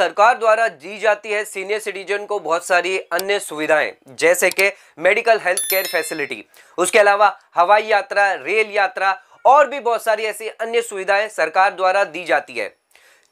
सरकार द्वारा दी जाती है सीनियर सिटीजन को बहुत सारी अन्य सुविधाएं जैसे कि मेडिकल हेल्थ केयर फैसिलिटी उसके अलावा हवाई यात्रा रेल यात्रा और भी बहुत सारी ऐसी अन्य सुविधाएं सरकार द्वारा दी जाती है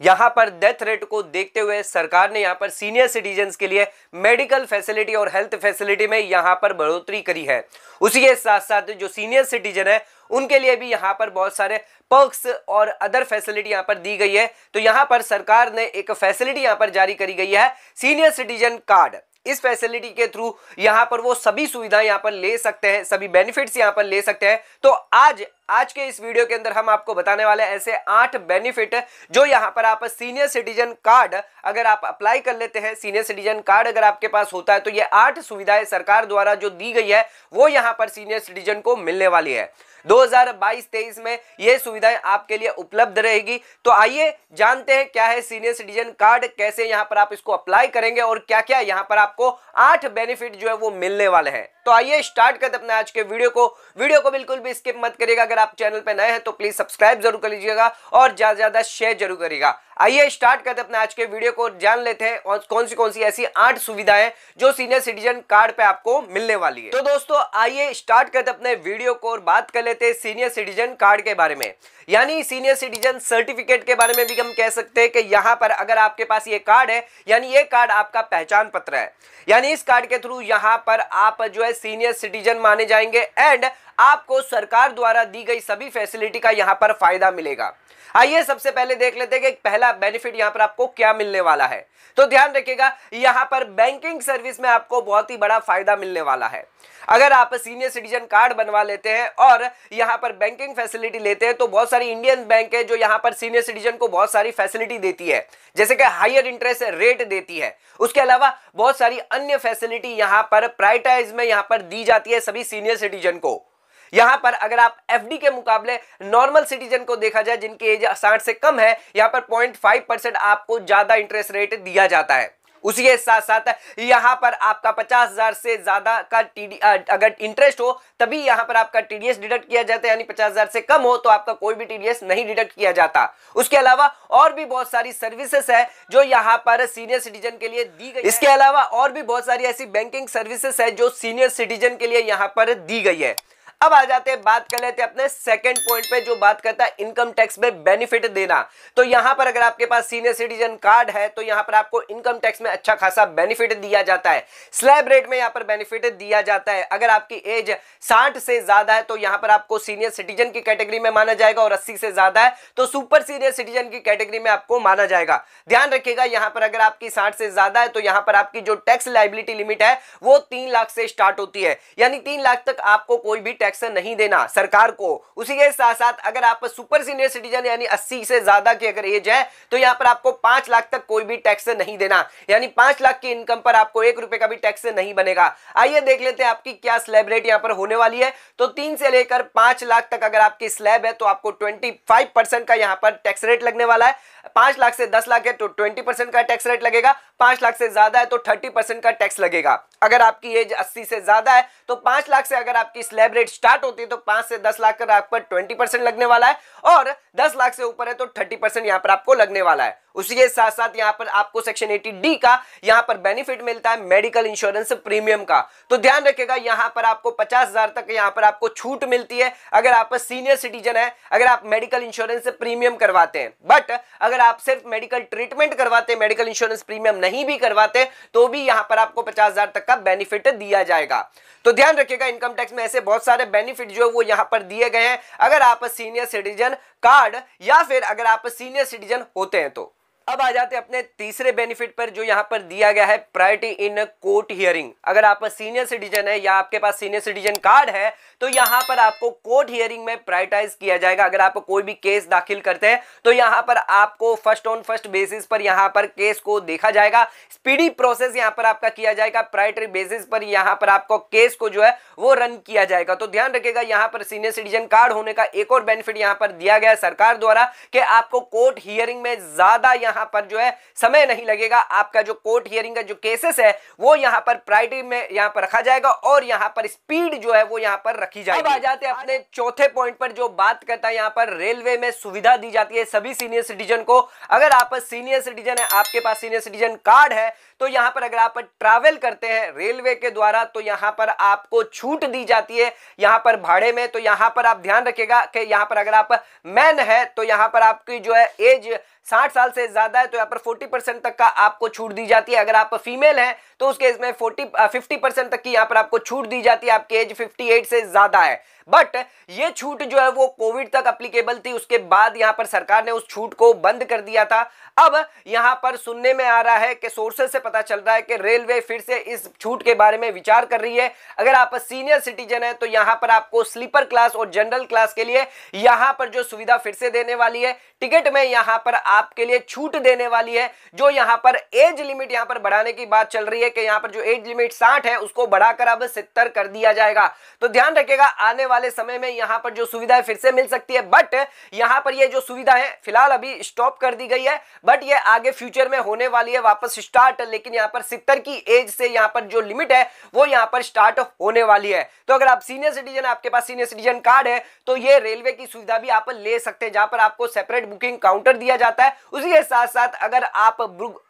यहाँ पर डेथ रेट को देखते हुए सरकार ने यहाँ पर सीनियर सिटीजन के लिए मेडिकल फैसिलिटी और हेल्थ फैसिलिटी में यहाँ पर बढ़ोतरी करी है उसी के साथ साथ जो सीनियर सिटीजन है उनके लिए भी यहाँ पर बहुत सारे पर्क्स और अदर फैसिलिटी यहाँ पर दी गई है तो यहाँ पर सरकार ने एक फैसिलिटी यहाँ पर जारी करी गई है सीनियर सिटीजन कार्ड इस फैसिलिटी के थ्रू यहां पर वो सभी सुविधाएं यहां पर ले सकते हैं सभी बेनिफिट्स यहां पर ले सकते हैं तो आज आज के इस वीडियो के अंदर हम आपको बताने वाले ऐसे आठ बेनिफिट जो यहाँ पर आप सीनियर सिटीजन कार्ड अगर आप अप्लाई कर लेते हैं सीनियर सिटीजन कार्ड अगर आपके पास होता है तो ये आठ सुविधाएं सरकार द्वारा जो दी गई है वो यहाँ पर सीनियर सिटीजन को मिलने वाली है 2022-23 में ये सुविधाएं आपके लिए उपलब्ध रहेगी तो आइए जानते हैं क्या है सीनियर सिटीजन कार्ड कैसे यहां पर आप इसको अप्लाई करेंगे और क्या क्या यहां पर आपको आठ बेनिफिट जो है वो मिलने वाले हैं तो आइए स्टार्ट करते अपने आज के वीडियो को वीडियो को बिल्कुल भी स्किप मत करिएगा अगर आप चैनल पर नए हैं तो प्लीज सब्सक्राइब जरूर कर लीजिएगा और ज्यादा ज्यादा शेयर जरूर करिएगा आइए स्टार्ट करते अपने आज के वीडियो को जान लेते हैं और कौन सी कौन सी ऐसी आठ सुविधाएं जो सीनियर सिटीजन कार्ड पे आपको मिलने वाली है तो दोस्तों आइए स्टार्ट करते अपने वीडियो को और बात कर लेते हैं सीनियर सिटीजन कार्ड के बारे में यानी सीनियर सिटीजन सर्टिफिकेट के बारे में भी हम कह सकते हैं कि यहाँ पर अगर आपके पास ये कार्ड है यानी ये कार्ड आपका पहचान पत्र है यानी इस कार्ड के थ्रू यहाँ पर आप जो है सीनियर सिटीजन माने जाएंगे एंड आपको सरकार द्वारा दी गई सभी फैसिलिटी का यहां पर फायदा मिलेगा आइए सबसे पहले देख लेते हैं कि पहला बेनिफिट यहां पर आपको क्या मिलने वाला है तो ध्यान रखिएगा यहां पर बैंकिंग सर्विस में आपको बहुत ही बड़ा फायदा मिलने वाला है अगर आप सीनियर सिटीजन कार्ड बनवा लेते हैं और यहां पर बैंकिंग फैसिलिटी लेते हैं तो बहुत सारी इंडियन बैंक है जो यहां पर सीनियर सिटीजन को बहुत सारी फैसिलिटी देती है जैसे कि हायर इंटरेस्ट रेट देती है उसके अलावा बहुत सारी अन्य फैसिलिटी यहां पर प्राइटाइज में यहां पर दी जाती है सभी सीनियर सिटीजन को यहां पर अगर आप एफ के मुकाबले नॉर्मल सिटीजन को देखा जाए जिनकी एज साठ से कम है यहां पर पॉइंट फाइव परसेंट आपको ज्यादा इंटरेस्ट रेट दिया जाता है उसी के साथ साथ यहां पर आपका पचास हजार से ज्यादा का टीडी अगर इंटरेस्ट हो तभी यहाँ पर आपका टीडीएस डिडक्ट किया जाता है यानी पचास हजार से कम हो तो आपका कोई भी टीडीएस नहीं डिडक्ट किया जाता उसके अलावा और भी बहुत सारी सर्विसेस है जो यहाँ पर सीनियर सिटीजन के लिए दी गई इसके अलावा और भी बहुत सारी ऐसी बैंकिंग सर्विसेस है जो सीनियर सिटीजन के लिए यहां पर दी गई है अब आ जाते हैं बात कर लेते हैं अपने सेकंड पॉइंट पे जो बात करता है इनकम टैक्स में बेनिफिट देना तो यहां पर अगर आपके पास सीनियर सिटीजन कार्ड है तो यहां पर आपको इनकम टैक्स में अच्छा खासा बेनिफिट दिया जाता है स्लैब रेट में यहां पर बेनिफिट दिया जाता है अगर आपकी एज साठ से ज्यादा है तो यहां पर आपको सीनियर सिटीजन की कैटेगरी में माना जाएगा और अस्सी से ज्यादा है तो सुपर सीनियर सिटीजन की कैटेगरी में आपको माना जाएगा ध्यान रखिएगा यहां पर अगर आपकी साठ से ज्यादा है तो यहां पर आपकी जो टैक्स लाइबिलिटी लिमिट है वो तीन लाख से स्टार्ट होती है यानी तीन लाख तक आपको कोई भी टैक्स एक्शन नहीं देना सरकार को उसी के साथ साथ अगर आप सुपर सीनियर सिटीजन यानी अस्सी से ज्यादा की अगर एज है तो यहाँ पर आपको पांच लाख तक कोई भी टैक्स नहीं देना यानी पांच लाख की इनकम पर आपको एक रुपए का भी टैक्स नहीं बनेगा आइए देख लेते हैं आपकी क्या स्लैब रेट यहाँ पर होने वाली है तो तीन से लेकर पांच लाख तक अगर आपकी स्लैब है तो आपको ट्वेंटी का यहाँ पर टैक्स रेट लगने वाला है पांच लाख से दस लाख है तो ट्वेंटी का टैक्स रेट लगेगा पांच लाख से ज्यादा है तो थर्टी का टैक्स लगेगा अगर आपकी एज 80 से ज्यादा है तो 5 लाख से अगर आपकी स्लैब रेट स्टार्ट होती है तो 5 से 10 लाख का आप पर 20 परसेंट लगने वाला है और 10 लाख से ऊपर है तो 30 परसेंट यहां पर आपको लगने वाला है उसी के साथ साथ यहां पर आपको सेक्शन 80 डी का यहां पर बेनिफिट मिलता है मेडिकल इंश्योरेंस प्रीमियम का तो ध्यान रखेगा यहां पर आपको पचास तक यहां पर आपको छूट मिलती है अगर आप सीनियर सिटीजन है अगर आप मेडिकल इंश्योरेंस प्रीमियम करवाते हैं बट अगर आप सिर्फ मेडिकल ट्रीटमेंट करवाते हैं मेडिकल इंश्योरेंस प्रीमियम नहीं भी करवाते तो भी यहां पर आपको पचास तक का बेनिफिट दिया जाएगा तो ध्यान रखिएगा इनकम टैक्स में ऐसे बहुत सारे बेनिफिट जो है वो यहां पर दिए गए हैं अगर आप सीनियर सिटीजन कार्ड या फिर अगर आप सीनियर सिटीजन होते हैं तो अब आ जाते हैं अपने तीसरे बेनिफिट पर जो यहाँ पर दिया गया है प्रायोरिटी इन कोर्ट हियरिंग अगर आप सीनियर सिटीजन है या आपके पास सीनियर सिटीजन कार्ड है तो यहाँ पर आपको कोर्ट हियरिंग में प्रायोरिटाइज किया जाएगा अगर आप कोई भी केस दाखिल करते हैं तो यहाँ पर आपको फर्स्ट ऑन फर्स्ट बेसिस पर यहाँ पर केस को देखा जाएगा स्पीडी प्रोसेस यहाँ पर आपका किया जाएगा प्रायोरिटी बेसिस पर यहाँ पर आपको केस को जो है वो रन किया जाएगा तो ध्यान रखेगा यहाँ पर सीनियर सिटीजन कार्ड होने का एक और बेनिफिट यहाँ पर दिया गया सरकार द्वारा कि आपको कोर्ट हियरिंग में ज्यादा यहाँ यहां पर जो है समय नहीं लगेगा आपका जो कोर्ट हियरिंग का जो केसेस है वो यहां पर प्रायरिटी में यहां पर रखा जाएगा और यहां पर स्पीड जो है वो यहां पर रखी जाएगी अब आ जाते हैं अपने चौथे पॉइंट पर जो बात करता है यहां पर रेलवे में सुविधा दी जाती है सभी सीनियर सिटीजन को अगर आप सीनियर सिटीजन है आपके पास सीनियर सिटीजन कार्ड है तो यहां पर अगर आप ट्रैवल करते हैं रेलवे के द्वारा तो यहां पर आपको छूट दी जाती है यहां पर भाड़े में तो यहां पर आप ध्यान रखेगा कि यहां पर अगर आप मैन है तो यहां पर आपकी जो है एज साठ साल से ज़्यादा है तो यहाँ पर फोर्टी परसेंट तक का आपको छूट दी जाती है अगर आप फीमेल हैं तो उस केस में फोर्टी फिफ्टी परसेंट तक की यहाँ पर आपको छूट दी जाती है आपकी एज फिफ्टी एट से ज़्यादा है बट ये छूट जो है वो कोविड तक अप्लीकेबल थी उसके बाद यहाँ पर सरकार ने उस छूट को बंद कर दिया था अब यहाँ पर सुनने में आ रहा है कि सोर्सेज से पता चल रहा है कि रेलवे फिर से इस छूट के बारे में विचार कर रही है अगर आप सीनियर सिटीजन है तो यहाँ पर आपको स्लीपर क्लास और जनरल क्लास के लिए यहाँ पर जो सुविधा फिर से देने वाली है टिकट में यहाँ पर आप आपके लिए छूट देने वाली है जो यहां पर एज लिमिट यहां पर बढ़ाने की बात चल रही है कि यहां पर जो एज लिमिट साठ है उसको बढ़ाकर अब सितर कर दिया जाएगा तो ध्यान रखेगा आने वाले समय में यहां पर जो सुविधा फिर से मिल सकती है बट यहां पर यह जो सुविधा है फिलहाल अभी स्टॉप कर दी गई है बट ये आगे फ्यूचर में होने वाली है वापस स्टार्ट लेकिन यहां पर सितर की एज से यहां पर जो लिमिट है वो यहां पर स्टार्ट होने वाली है तो अगर आप सीनियर सिटीजन आपके पास सीनियर सिटीजन कार्ड है तो ये रेलवे की सुविधा भी आप ले सकते हैं जहां पर आपको सेपरेट बुकिंग काउंटर दिया जाता जाता है उसी के साथ साथ अगर आप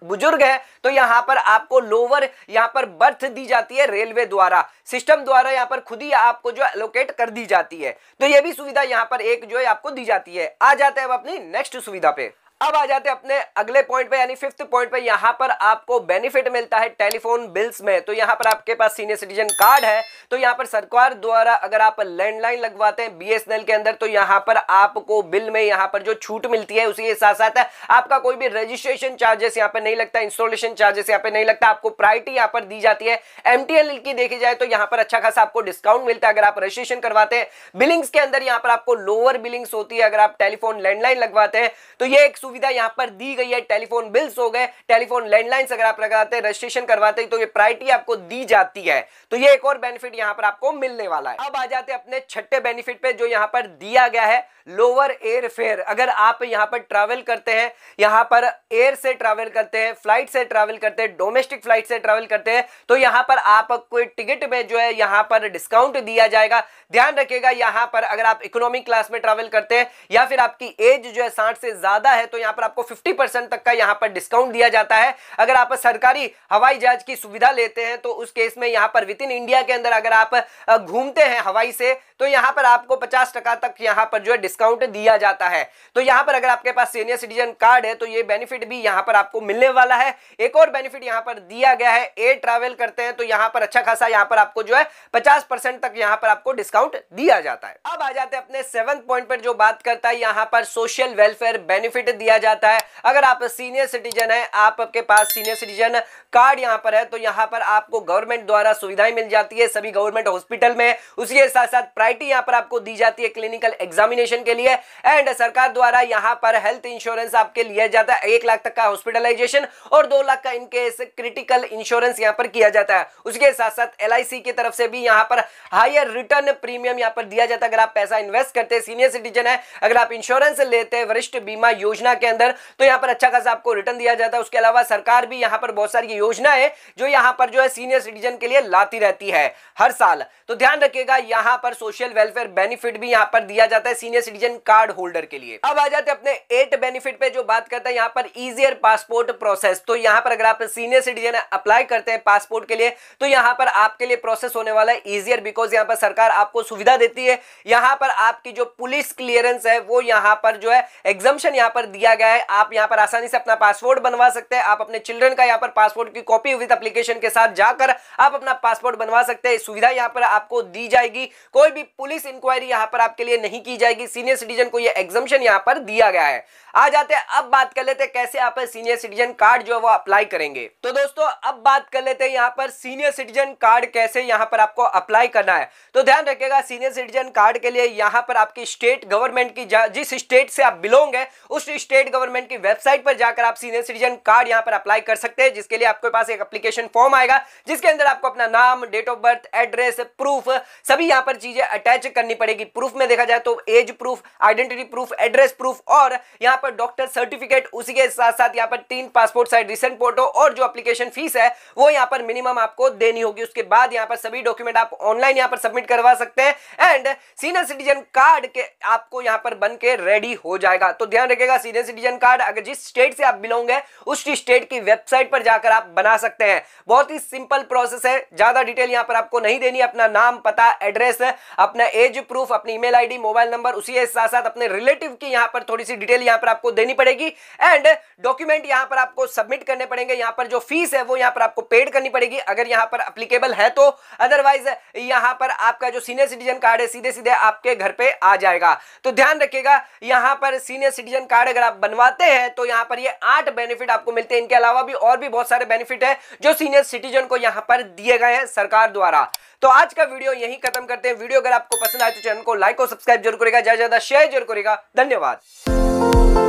बुजुर्ग हैं तो यहाँ पर आपको लोअर यहाँ पर बर्थ दी जाती है रेलवे द्वारा सिस्टम द्वारा यहाँ पर खुद ही आपको जो एलोकेट कर दी जाती है तो यह भी सुविधा यहाँ पर एक जो है आपको दी जाती है आ जाते हैं अब अपनी नेक्स्ट सुविधा पे अब आ जाते अपने अगले पॉइंट पे यानी फिफ्थ पॉइंट पे यहाँ पर आपको बेनिफिट मिलता है टेलीफोन बिल्स में तो यहाँ पर आपके पास सीनियर सिटीजन कार्ड है तो यहाँ पर सरकार द्वारा अगर आप लैंडलाइन लगवाते हैं बीएसएनएल के अंदर तो यहाँ पर आपको बिल में यहाँ पर जो छूट मिलती है उसी के साथ साथ आपका कोई भी रजिस्ट्रेशन चार्जेस यहाँ पर नहीं लगता इंस्टॉलेशन चार्जेस यहाँ पर नहीं लगता आपको प्रायरिटी यहाँ पर दी जाती है एम की देखी जाए तो यहाँ पर अच्छा खासा आपको डिस्काउंट मिलता है अगर आप रजिस्ट्रेशन करवाते हैं बिलिंग्स के अंदर यहाँ पर आपको लोअर बिलिंग्स होती है अगर आप टेलीफोन लैंडलाइन लगवाते हैं तो ये एक सुविधा यहाँ पर दी गई है टेलीफोन बिल्स हो गए टेलीफोन लैंडलाइन अगर आप लगाते हैं रजिस्ट्रेशन करवाते हैं तो ये प्रायरिटी आपको दी जाती है तो ये एक और बेनिफिट यहाँ पर आपको मिलने वाला है अब आ जाते हैं अपने छठे बेनिफिट पे जो यहाँ पर दिया गया है लोअर एयर फेयर अगर आप यहाँ पर ट्रैवल करते हैं यहाँ पर एयर से ट्रैवल करते हैं फ्लाइट से ट्रैवल करते हैं डोमेस्टिक फ्लाइट से ट्रैवल करते हैं तो यहाँ पर आप कोई टिकट में जो है यहाँ पर डिस्काउंट दिया जाएगा ध्यान रखिएगा यहाँ पर अगर आप इकोनॉमिक क्लास में ट्रैवल करते हैं या फिर आपकी एज जो है साठ से ज्यादा है तो यहाँ पर आपको 50% तक का यहाँ पर डिस्काउंट दिया जाता है अगर आप सरकारी हवाई जहाज की सुविधा लेते हैं तो उस केस में यहाँ पर विद इन इंडिया के अंदर अगर आप घूमते हैं हवाई से तो यहाँ पर आपको पचास तक यहाँ पर जो है डिस्काउंट दिया जाता है तो यहाँ पर अगर आपके पास सीनियर सिटीजन कार्ड है तो ये बेनिफिट भी यहाँ पर आपको मिलने वाला है एक और बेनिफिट यहाँ पर दिया गया है एयर ट्रैवल करते हैं तो यहाँ पर अच्छा खासा यहाँ पर आपको जो है पचास परसेंट तक यहाँ पर आपको डिस्काउंट दिया जाता है अब आ जाते हैं अपने सेवन पॉइंट पर जो बात करता है यहाँ पर सोशल वेलफेयर बेनिफिट दिया दिया जाता है अगर आप सीनियर सिटीजन है आपके पास सीनियर सिटीजन कार्ड यहाँ पर है तो यहाँ पर आपको गवर्नमेंट द्वारा सुविधाएं मिल जाती है सभी गवर्नमेंट हॉस्पिटल में उसके साथ साथ प्रायरिटी यहाँ पर आपको दी जाती है क्लिनिकल एग्जामिनेशन के लिए एंड सरकार द्वारा यहाँ पर हेल्थ इंश्योरेंस आपके लिया जाता है एक लाख तक का हॉस्पिटलाइजेशन और दो लाख का इनकेस क्रिटिकल इंश्योरेंस यहाँ पर किया जाता है उसके साथ साथ एल की तरफ से भी यहाँ पर हायर रिटर्न प्रीमियम यहाँ पर दिया जाता है अगर आप पैसा इन्वेस्ट करते हैं सीनियर सिटीजन है अगर आप इंश्योरेंस लेते हैं वरिष्ठ बीमा योजना के अंदर तो यहाँ पर अच्छा खासा आपको रिटर्न दिया जाता है उसके अलावा सरकार भी यहाँ पर बहुत सारी योजना है जो यहाँ पर जो है सीनियर सिटीजन के लिए लाती रहती है हर साल तो ध्यान रखिएगा यहाँ पर सोशल वेलफेयर बेनिफिट भी यहाँ पर दिया जाता है सीनियर सिटीजन कार्ड होल्डर के लिए अब आ जाते अपने एट बेनिफिट पे जो बात करते हैं यहाँ पर इजियर पासपोर्ट प्रोसेस तो यहाँ पर अगर आप सीनियर सिटीजन अप्लाई करते हैं पासपोर्ट के लिए तो यहाँ पर आपके लिए प्रोसेस होने वाला है इजियर बिकॉज यहाँ पर सरकार आपको सुविधा देती है यहाँ पर आपकी जो पुलिस क्लियरेंस है वो यहाँ पर जो है एग्जामेशन यहाँ पर दिया दिया गया है आप यहाँ पर आसानी से अपना पासपोर्ट बनवा सकते हैं आप अपने चिल्ड्रन का यहाँ पर पासपोर्ट की कॉपी विद एप्लीकेशन के साथ जाकर आप अपना पासपोर्ट बनवा सकते हैं सुविधा यहाँ पर आपको दी जाएगी कोई भी पुलिस इंक्वायरी यहाँ पर आपके लिए नहीं की जाएगी सीनियर सिटीजन को यह एग्जामेशन यहाँ पर दिया गया है आ जाते हैं अब बात कर लेते हैं कैसे आप सीनियर सिटीजन कार्ड जो है वो अप्लाई करेंगे तो दोस्तों अब बात कर लेते हैं यहाँ पर सीनियर सिटीजन कार्ड कैसे यहाँ पर आपको अप्लाई करना है तो ध्यान रखिएगा सीनियर सिटीजन कार्ड के लिए यहाँ पर आपकी स्टेट गवर्नमेंट की जिस स्टेट से आप बिलोंग है उस स्टेट स्टेट गवर्नमेंट की वेबसाइट पर जाकर आप सीनियर सिटीजन कार्ड यहाँ पर अप्लाई कर सकते हैं जिसके लिए आपके पास एक अप्लीकेशन फॉर्म आएगा जिसके अंदर आपको अपना नाम date of birth address proof सभी यहाँ पर चीजें अटैच करनी पड़ेगी प्रूफ में देखा जाए तो age proof identity proof address proof और यहाँ पर डॉक्टर सर्टिफिकेट उसी के साथ साथ यहाँ पर तीन पासपोर्ट साइज रिसेंट फोटो और जो अप्लीकेशन फीस है वो यहाँ पर मिनिमम आपको देनी होगी उसके बाद यहाँ पर सभी डॉक्यूमेंट आप ऑनलाइन यहाँ पर सबमिट करवा सकते हैं एंड सीनियर सिटीजन कार्ड के आपको यहाँ पर बन के रेडी हो जाएगा तो ध्यान रखेगा सीनियर सीनियर सिटीजन कार्ड अगर जिस स्टेट से आप बिलोंग है उस स्टेट की वेबसाइट पर जाकर आप बना सकते हैं बहुत ही सिंपल प्रोसेस है ज्यादा डिटेल यहाँ पर आपको नहीं देनी अपना नाम पता एड्रेस अपना एज प्रूफ अपनी ईमेल आईडी मोबाइल नंबर उसी के साथ साथ अपने रिलेटिव की यहाँ पर थोड़ी सी डिटेल यहाँ पर आपको देनी पड़ेगी एंड डॉक्यूमेंट यहाँ पर आपको सबमिट करने पड़ेंगे यहाँ पर जो फीस है वो यहाँ पर आपको पेड करनी पड़ेगी अगर यहाँ पर अप्लीकेबल है तो अदरवाइज यहाँ पर आपका जो सीनियर सिटीजन कार्ड है सीधे सीधे आपके घर पे आ जाएगा तो ध्यान रखिएगा यहाँ पर सीनियर सिटीजन कार्ड अगर आप बनवाते हैं तो यहाँ पर ये आठ बेनिफिट आपको मिलते हैं इनके अलावा भी और भी बहुत सारे बेनिफिट है जो सीनियर सिटीजन को यहाँ पर दिए गए हैं सरकार द्वारा तो आज का वीडियो यही खत्म करते हैं वीडियो अगर आपको पसंद आए तो चैनल को लाइक और सब्सक्राइब जरूर करेगा ज्यादा ज्यादा शेयर जरूर करेगा धन्यवाद